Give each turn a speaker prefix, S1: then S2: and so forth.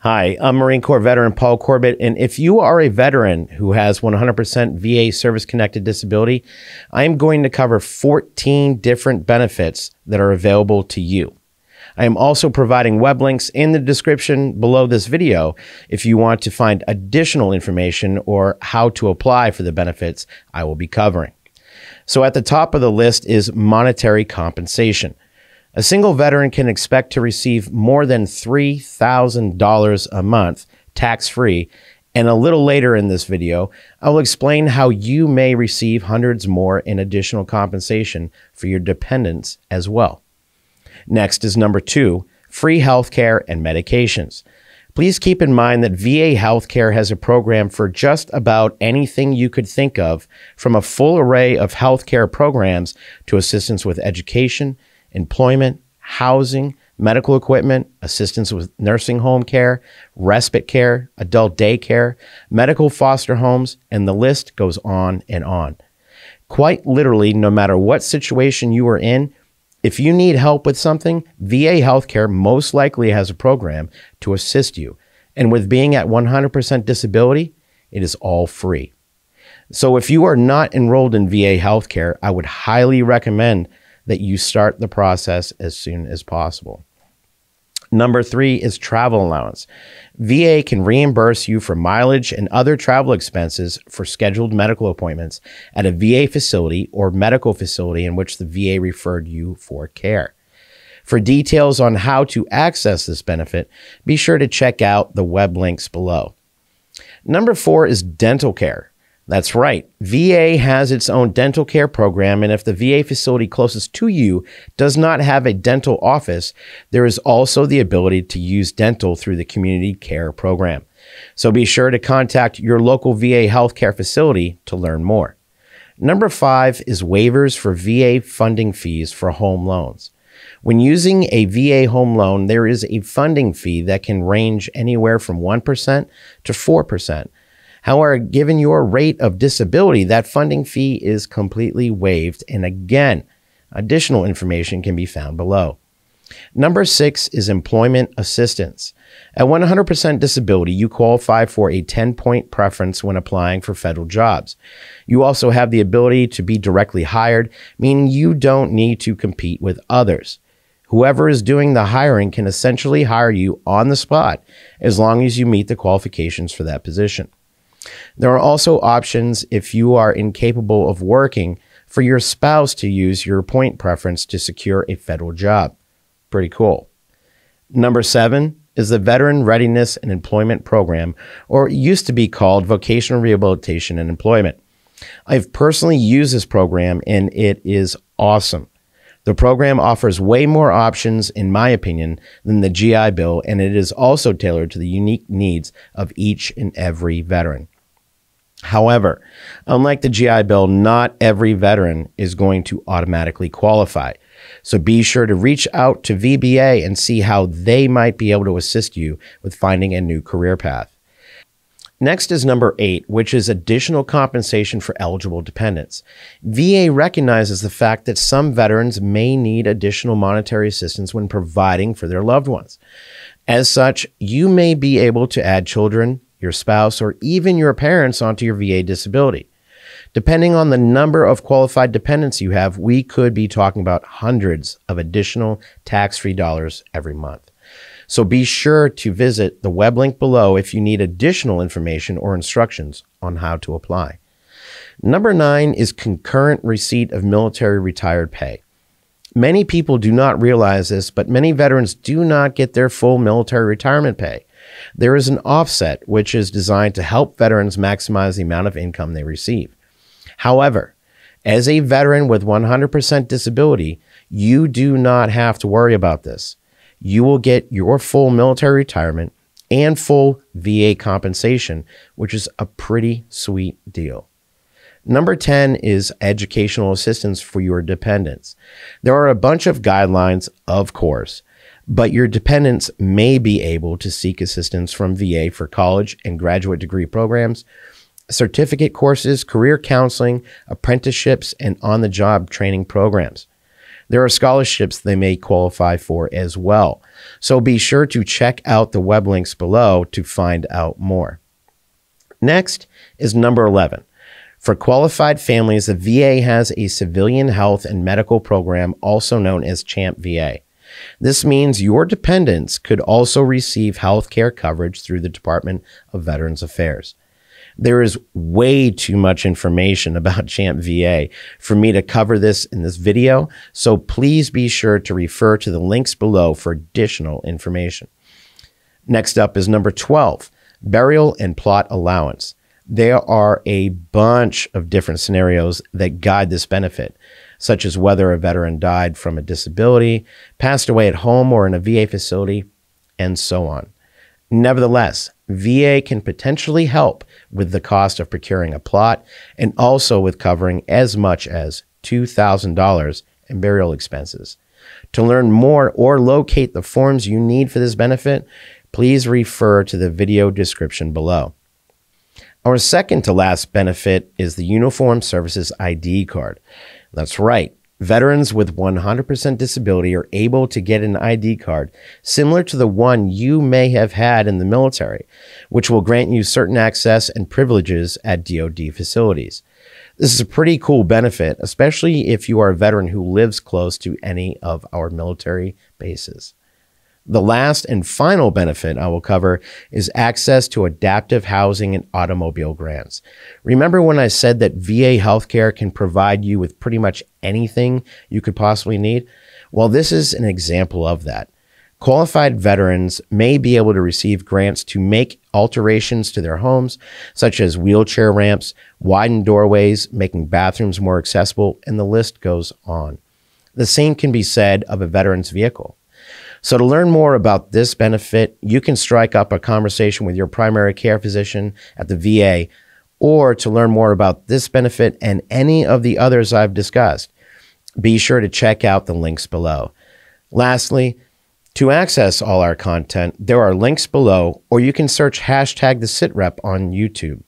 S1: Hi, I'm Marine Corps veteran Paul Corbett. And if you are a veteran who has 100% VA service connected disability, I am going to cover 14 different benefits that are available to you. I am also providing web links in the description below this video if you want to find additional information or how to apply for the benefits I will be covering. So, at the top of the list is monetary compensation. A single veteran can expect to receive more than $3,000 a month tax free. And a little later in this video, I will explain how you may receive hundreds more in additional compensation for your dependents as well. Next is number two free healthcare and medications. Please keep in mind that VA Healthcare has a program for just about anything you could think of, from a full array of healthcare programs to assistance with education, employment, housing, medical equipment, assistance with nursing home care, respite care, adult day care, medical foster homes, and the list goes on and on. Quite literally, no matter what situation you are in, if you need help with something, VA healthcare most likely has a program to assist you. And with being at 100% disability, it is all free. So if you are not enrolled in VA healthcare, I would highly recommend that you start the process as soon as possible. Number three is travel allowance. VA can reimburse you for mileage and other travel expenses for scheduled medical appointments at a VA facility or medical facility in which the VA referred you for care. For details on how to access this benefit, be sure to check out the web links below. Number four is dental care. That's right. VA has its own dental care program, and if the VA facility closest to you does not have a dental office, there is also the ability to use dental through the community care program. So be sure to contact your local VA healthcare facility to learn more. Number five is waivers for VA funding fees for home loans. When using a VA home loan, there is a funding fee that can range anywhere from 1% to 4% However, given your rate of disability, that funding fee is completely waived. And again, additional information can be found below. Number six is employment assistance. At 100% disability, you qualify for a 10 point preference when applying for federal jobs. You also have the ability to be directly hired, meaning you don't need to compete with others. Whoever is doing the hiring can essentially hire you on the spot as long as you meet the qualifications for that position. There are also options if you are incapable of working for your spouse to use your point preference to secure a federal job. Pretty cool. Number seven is the Veteran Readiness and Employment Program, or used to be called Vocational Rehabilitation and Employment. I've personally used this program and it is awesome. The program offers way more options, in my opinion, than the GI Bill, and it is also tailored to the unique needs of each and every veteran. However, unlike the GI Bill, not every veteran is going to automatically qualify. So be sure to reach out to VBA and see how they might be able to assist you with finding a new career path. Next is number eight, which is additional compensation for eligible dependents. VA recognizes the fact that some veterans may need additional monetary assistance when providing for their loved ones. As such, you may be able to add children, your spouse, or even your parents onto your VA disability. Depending on the number of qualified dependents you have, we could be talking about hundreds of additional tax free dollars every month. So be sure to visit the web link below if you need additional information or instructions on how to apply. Number nine is concurrent receipt of military retired pay. Many people do not realize this, but many veterans do not get their full military retirement pay. There is an offset, which is designed to help veterans maximize the amount of income they receive. However, as a veteran with 100% disability, you do not have to worry about this. You will get your full military retirement and full VA compensation, which is a pretty sweet deal. Number 10 is educational assistance for your dependents. There are a bunch of guidelines, of course, but your dependents may be able to seek assistance from VA for college and graduate degree programs, certificate courses, career counseling, apprenticeships, and on the job training programs. There are scholarships they may qualify for as well. So be sure to check out the web links below to find out more. Next is number 11. For qualified families, the VA has a civilian health and medical program, also known as CHAMP VA. This means your dependents could also receive health care coverage through the Department of Veterans Affairs. There is way too much information about CHAMP VA for me to cover this in this video, so please be sure to refer to the links below for additional information. Next up is number 12 burial and plot allowance. There are a bunch of different scenarios that guide this benefit such as whether a veteran died from a disability, passed away at home or in a VA facility, and so on. Nevertheless, VA can potentially help with the cost of procuring a plot and also with covering as much as $2,000 in burial expenses. To learn more or locate the forms you need for this benefit, please refer to the video description below. Our second to last benefit is the Uniform Services ID card. That's right. Veterans with 100% disability are able to get an ID card similar to the one you may have had in the military, which will grant you certain access and privileges at DoD facilities. This is a pretty cool benefit, especially if you are a veteran who lives close to any of our military bases. The last and final benefit I will cover is access to adaptive housing and automobile grants. Remember when I said that VA healthcare can provide you with pretty much anything you could possibly need? Well, this is an example of that. Qualified veterans may be able to receive grants to make alterations to their homes, such as wheelchair ramps, widened doorways, making bathrooms more accessible, and the list goes on. The same can be said of a veteran's vehicle. So to learn more about this benefit, you can strike up a conversation with your primary care physician at the VA or to learn more about this benefit and any of the others I've discussed. Be sure to check out the links below. Lastly, to access all our content, there are links below, or you can search hashtag the SITREP on YouTube.